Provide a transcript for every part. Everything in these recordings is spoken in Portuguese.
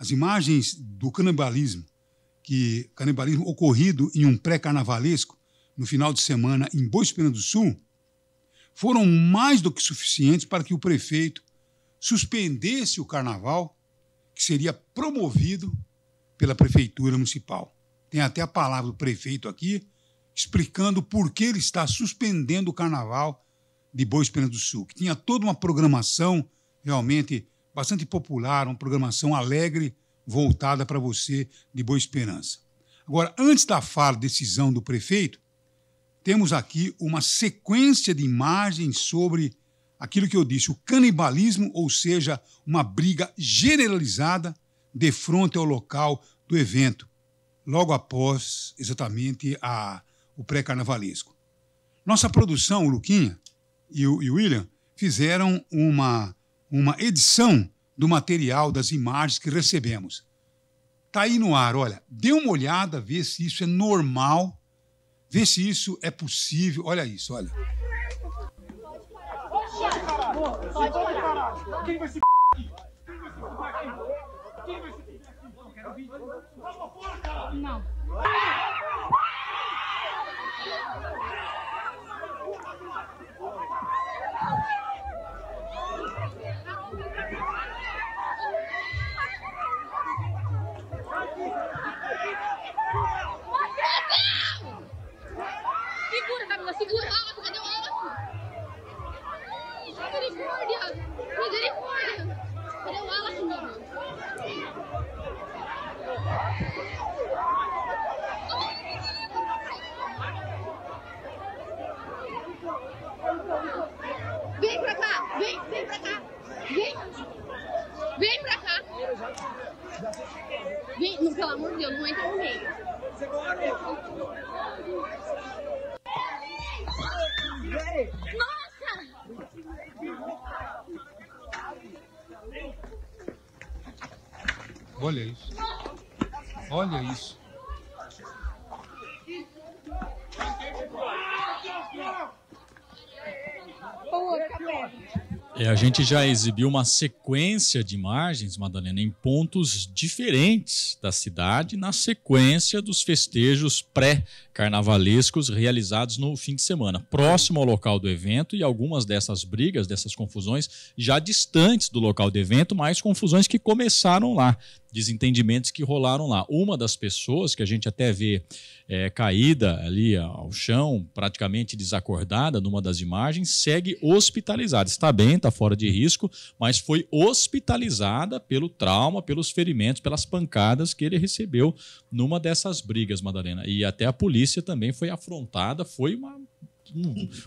As imagens do canibalismo, que canibalismo ocorrido em um pré-carnavalesco no final de semana em Boa Esperança do Sul, foram mais do que suficientes para que o prefeito suspendesse o carnaval, que seria promovido pela prefeitura municipal. Tem até a palavra do prefeito aqui, explicando por que ele está suspendendo o carnaval de Boa Esperança do Sul, que tinha toda uma programação realmente bastante popular, uma programação alegre voltada para você de Boa Esperança. Agora, antes da fala decisão do prefeito, temos aqui uma sequência de imagens sobre aquilo que eu disse, o canibalismo, ou seja, uma briga generalizada de frente ao local do evento, logo após exatamente a, o pré-carnavalesco. Nossa produção, o Luquinha e o e William, fizeram uma, uma edição do material, das imagens que recebemos. Está aí no ar, olha, dê uma olhada, vê se isso é normal, vê se isso é possível. Olha isso, olha. Quem vai se aqui? Quem vai se aqui? Não. Vem! Vem pra cá! Vem, não, pelo amor de Deus, não entra no meio. Nossa! Olha isso. Olha isso. É, a gente já exibiu uma sequência de imagens, Madalena, em pontos diferentes da cidade, na sequência dos festejos pré-carnavalescos realizados no fim de semana, próximo ao local do evento e algumas dessas brigas, dessas confusões, já distantes do local do evento, mas confusões que começaram lá, desentendimentos que rolaram lá. Uma das pessoas que a gente até vê é, caída ali ao chão, praticamente desacordada numa das imagens, segue hospitalizada. Está bem, está está fora de risco, mas foi hospitalizada pelo trauma, pelos ferimentos, pelas pancadas que ele recebeu numa dessas brigas, Madalena. E até a polícia também foi afrontada, foi uma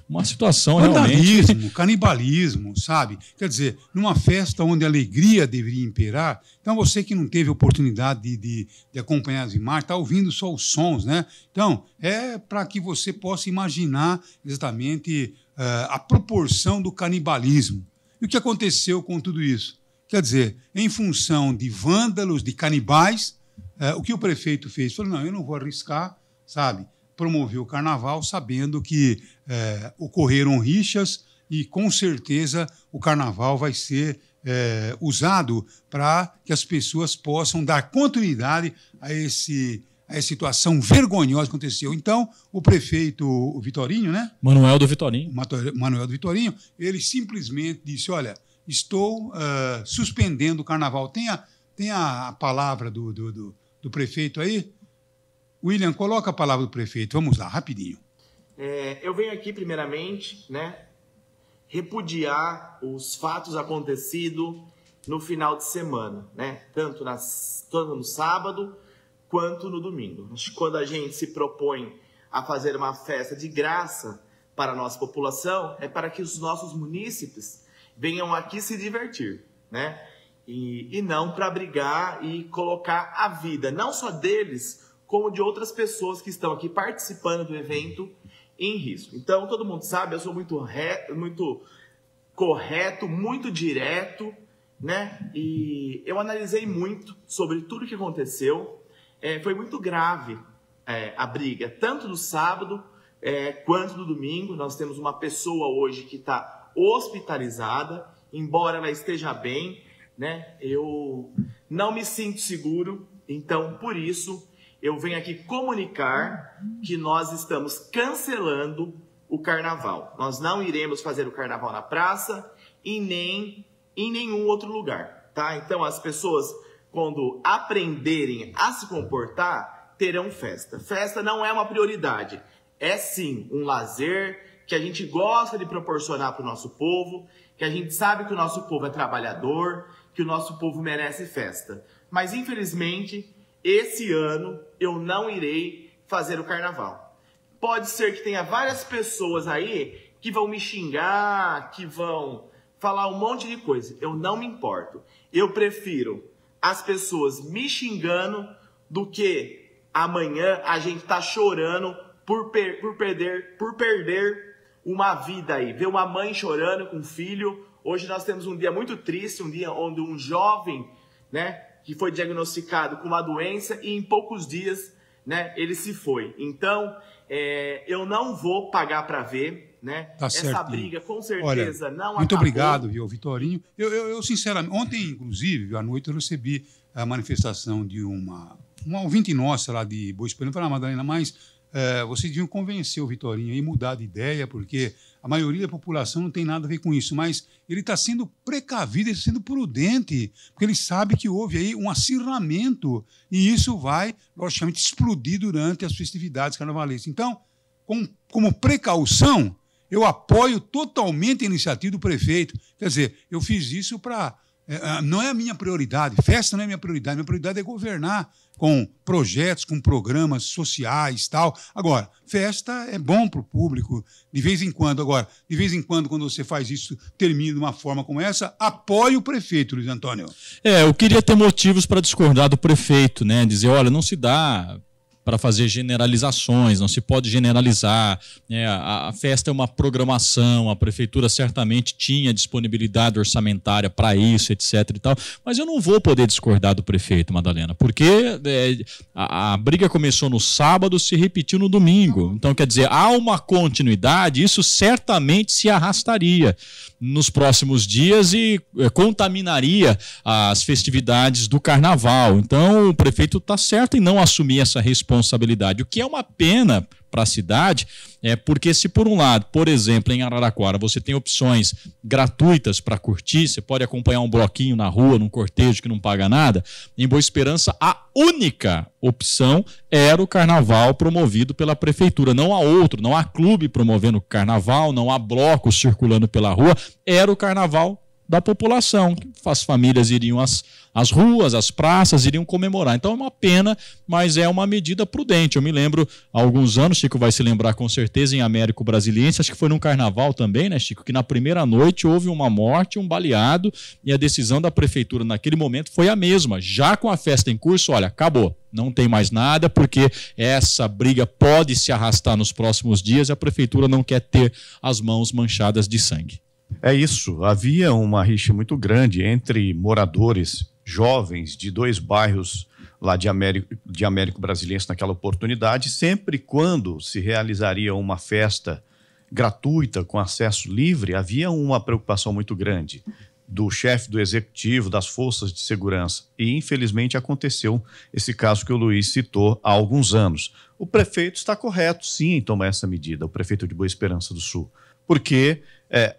uma situação realmente... canibalismo, sabe? Quer dizer, numa festa onde a alegria deveria imperar, então você que não teve oportunidade de, de, de acompanhar as imagens, está ouvindo só os sons, né? Então, é para que você possa imaginar exatamente uh, a proporção do canibalismo. E o que aconteceu com tudo isso? Quer dizer, em função de vândalos, de canibais, é, o que o prefeito fez? Falou: não, eu não vou arriscar, sabe? promover o carnaval sabendo que é, ocorreram rixas e com certeza o carnaval vai ser é, usado para que as pessoas possam dar continuidade a esse a é situação vergonhosa que aconteceu. Então, o prefeito o Vitorinho, né? Manuel do Vitorinho. Manuel do Vitorinho, ele simplesmente disse: Olha, estou uh, suspendendo o carnaval. Tem a, tem a palavra do, do, do, do prefeito aí? William, coloca a palavra do prefeito. Vamos lá, rapidinho. É, eu venho aqui, primeiramente, né, repudiar os fatos acontecidos no final de semana, né? Tanto, nas, tanto no sábado quanto no domingo. quando a gente se propõe a fazer uma festa de graça para a nossa população, é para que os nossos munícipes venham aqui se divertir, né? E, e não para brigar e colocar a vida, não só deles, como de outras pessoas que estão aqui participando do evento em risco. Então, todo mundo sabe, eu sou muito, re... muito correto, muito direto, né? E eu analisei muito sobre tudo que aconteceu é, foi muito grave é, a briga, tanto do sábado é, quanto do domingo. Nós temos uma pessoa hoje que está hospitalizada, embora ela esteja bem, né? Eu não me sinto seguro, então por isso eu venho aqui comunicar que nós estamos cancelando o carnaval. Nós não iremos fazer o carnaval na praça e nem em nenhum outro lugar, tá? Então as pessoas quando aprenderem a se comportar, terão festa. Festa não é uma prioridade, é sim um lazer que a gente gosta de proporcionar para o nosso povo, que a gente sabe que o nosso povo é trabalhador, que o nosso povo merece festa. Mas infelizmente, esse ano eu não irei fazer o carnaval. Pode ser que tenha várias pessoas aí que vão me xingar, que vão falar um monte de coisa. Eu não me importo. Eu prefiro as pessoas me xingando do que amanhã a gente tá chorando por, per por perder por perder uma vida aí. Ver uma mãe chorando com um filho. Hoje nós temos um dia muito triste, um dia onde um jovem, né, que foi diagnosticado com uma doença e em poucos dias, né, ele se foi. Então, é, eu não vou pagar para ver né? Tá Essa certo. briga, com certeza, Olha, não acabou. Muito obrigado, viu, Vitorinho. Eu, eu, eu, sinceramente, ontem, inclusive, à noite, eu recebi a manifestação de uma, uma ouvinte nossa lá de Boa Esperança, falou, ah, Madalena, mas é, eh, vocês deviam convencer o Vitorinho e mudar de ideia, porque a maioria da população não tem nada a ver com isso, mas ele está sendo precavido, ele está sendo prudente, porque ele sabe que houve aí um acirramento e isso vai, logicamente, explodir durante as festividades carnavalescas. Então, com, como precaução, eu apoio totalmente a iniciativa do prefeito. Quer dizer, eu fiz isso para. É, é, não é a minha prioridade, festa não é a minha prioridade, minha prioridade é governar com projetos, com programas sociais tal. Agora, festa é bom para o público, de vez em quando. Agora, de vez em quando, quando você faz isso, termina de uma forma como essa, apoie o prefeito, Luiz Antônio. É, eu queria ter motivos para discordar do prefeito, né? Dizer, olha, não se dá para fazer generalizações, não se pode generalizar. Né? A, a, festa é uma programação, a prefeitura certamente tinha disponibilidade orçamentária para isso, etc. E tal, mas eu não vou poder discordar do prefeito, Madalena, porque é, a, a, briga começou no sábado, se repetiu no domingo. Então, quer dizer, há uma continuidade, isso certamente se arrastaria nos próximos dias e é, contaminaria as festividades do carnaval. Então, o prefeito está certo em não assumir essa responsabilidade responsabilidade, o que é uma pena para a cidade, é porque se por um lado, por exemplo, em Araraquara, você tem opções gratuitas para curtir, você pode acompanhar um bloquinho na rua, num cortejo que não paga nada, em Boa Esperança a única opção era o carnaval promovido pela prefeitura, não há outro, não há clube promovendo carnaval, não há bloco circulando pela rua, era o carnaval da população, as famílias iriam às, às ruas, às praças, iriam comemorar. Então é uma pena, mas é uma medida prudente. Eu me lembro há alguns anos, Chico vai se lembrar com certeza, em Américo Brasiliense, acho que foi num carnaval também, né, Chico? Que na primeira noite houve uma morte, um baleado, e a decisão da prefeitura naquele momento foi a mesma. Já com a festa em curso, olha, acabou não tem mais nada, porque essa briga pode se arrastar nos próximos dias e a prefeitura não quer ter as mãos manchadas de sangue. É isso. Havia uma rixa muito grande entre moradores jovens de dois bairros lá de Américo, de Américo Brasiliense naquela oportunidade, sempre quando se realizaria uma festa gratuita, com acesso livre, havia uma preocupação muito grande do chefe do executivo, das forças de segurança. E, infelizmente, aconteceu esse caso que o Luiz citou há alguns anos. O prefeito está correto, sim, em tomar essa medida, o prefeito de Boa Esperança do Sul, porque é,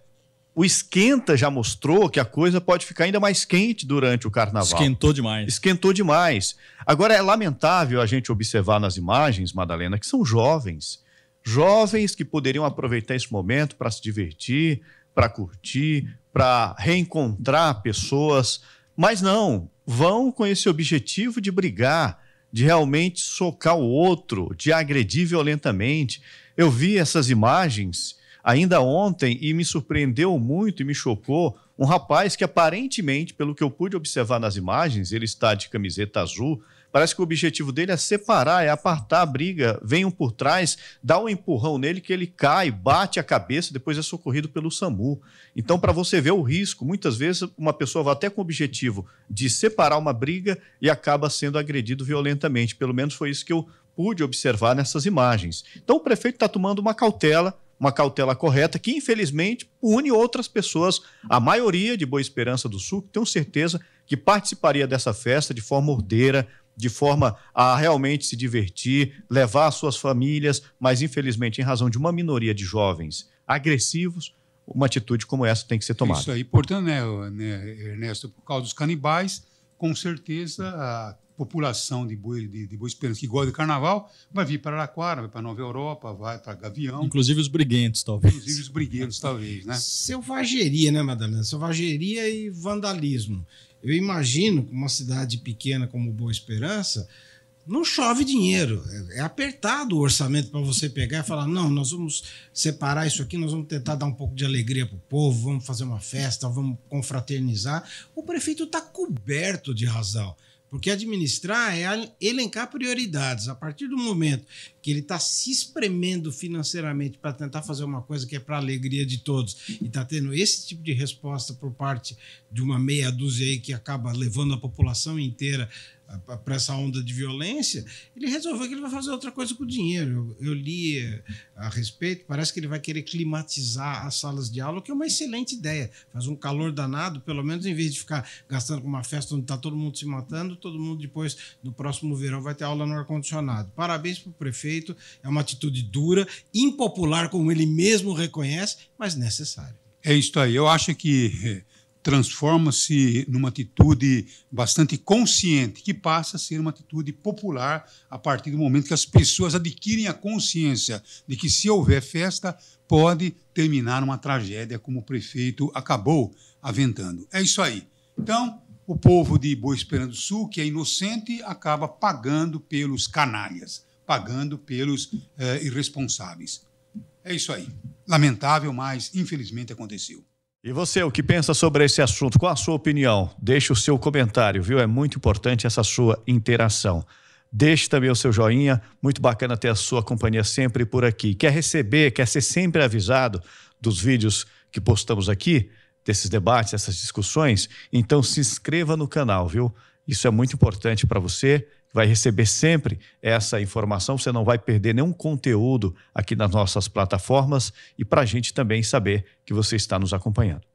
o esquenta já mostrou que a coisa pode ficar ainda mais quente durante o carnaval. Esquentou demais. Esquentou demais. Agora, é lamentável a gente observar nas imagens, Madalena, que são jovens. Jovens que poderiam aproveitar esse momento para se divertir, para curtir, para reencontrar pessoas. Mas não, vão com esse objetivo de brigar, de realmente socar o outro, de agredir violentamente. Eu vi essas imagens ainda ontem, e me surpreendeu muito e me chocou, um rapaz que aparentemente, pelo que eu pude observar nas imagens, ele está de camiseta azul. Parece que o objetivo dele é separar, é apartar a briga. Venham por trás, dá um empurrão nele que ele cai, bate a cabeça, depois é socorrido pelo SAMU. Então, para você ver o risco, muitas vezes uma pessoa vai até com o objetivo de separar uma briga e acaba sendo agredido violentamente. Pelo menos foi isso que eu pude observar nessas imagens. Então, o prefeito está tomando uma cautela uma cautela correta que, infelizmente, une outras pessoas, a maioria de Boa Esperança do Sul, que tenho certeza que participaria dessa festa de forma ordeira, de forma a realmente se divertir, levar suas famílias, mas infelizmente, em razão de uma minoria de jovens agressivos, uma atitude como essa tem que ser tomada. Isso aí, portanto, né, né Ernesto, por causa dos canibais, com certeza população de Boa, de, de Boa Esperança que gosta de carnaval vai vir para Araquara, vai para Nova Europa, vai para Gavião. Inclusive os briguentos, talvez. Inclusive os briguentos, talvez, né? Selvageria, né, Madalena? Selvageria e vandalismo. Eu imagino que uma cidade pequena como Boa Esperança não chove dinheiro. É, é apertado o orçamento para você pegar e falar: não, nós vamos separar isso aqui, nós vamos tentar dar um pouco de alegria para o povo, vamos fazer uma festa, vamos confraternizar. O prefeito está coberto de razão. Porque administrar é elencar prioridades. A partir do momento que ele está se espremendo financeiramente para tentar fazer uma coisa que é para alegria de todos e está tendo esse tipo de resposta por parte de uma meia dúzia aí que acaba levando a população inteira ah, para essa onda de violência, ele resolveu que ele vai fazer outra coisa com o dinheiro. Eu, eu, li eh, a respeito, parece que ele vai querer climatizar as salas de aula, que é uma excelente ideia. Faz um calor danado, pelo menos em vez de ficar gastando com uma festa onde está todo mundo se matando, todo mundo depois, no próximo verão, vai ter aula no ar-condicionado. Parabéns para o prefeito feito, é uma atitude dura, impopular, como ele mesmo reconhece, mas necessária. É isso aí. Eu acho que eh, transforma-se numa atitude bastante consciente, que passa a ser uma atitude popular a partir do momento que as pessoas adquirem a consciência de que, se houver festa, pode terminar uma tragédia como o prefeito acabou aventando. É isso aí. Então, o povo de Boa Esperança do Sul, que é inocente, acaba pagando pelos canalhas pagando pelos eh, irresponsáveis. É isso aí. Lamentável, mas infelizmente aconteceu. E você, o que pensa sobre esse assunto? Qual a sua opinião? Deixe o seu comentário, viu? É muito importante essa sua interação. Deixe também o seu joinha, muito bacana ter a sua companhia sempre por aqui. Quer receber, quer ser sempre avisado dos vídeos que postamos aqui, desses debates, dessas discussões? Então se inscreva no canal, viu? Isso é muito importante para você vai receber sempre essa informação, você não vai perder nenhum conteúdo aqui nas nossas plataformas e para a gente também saber que você está nos acompanhando.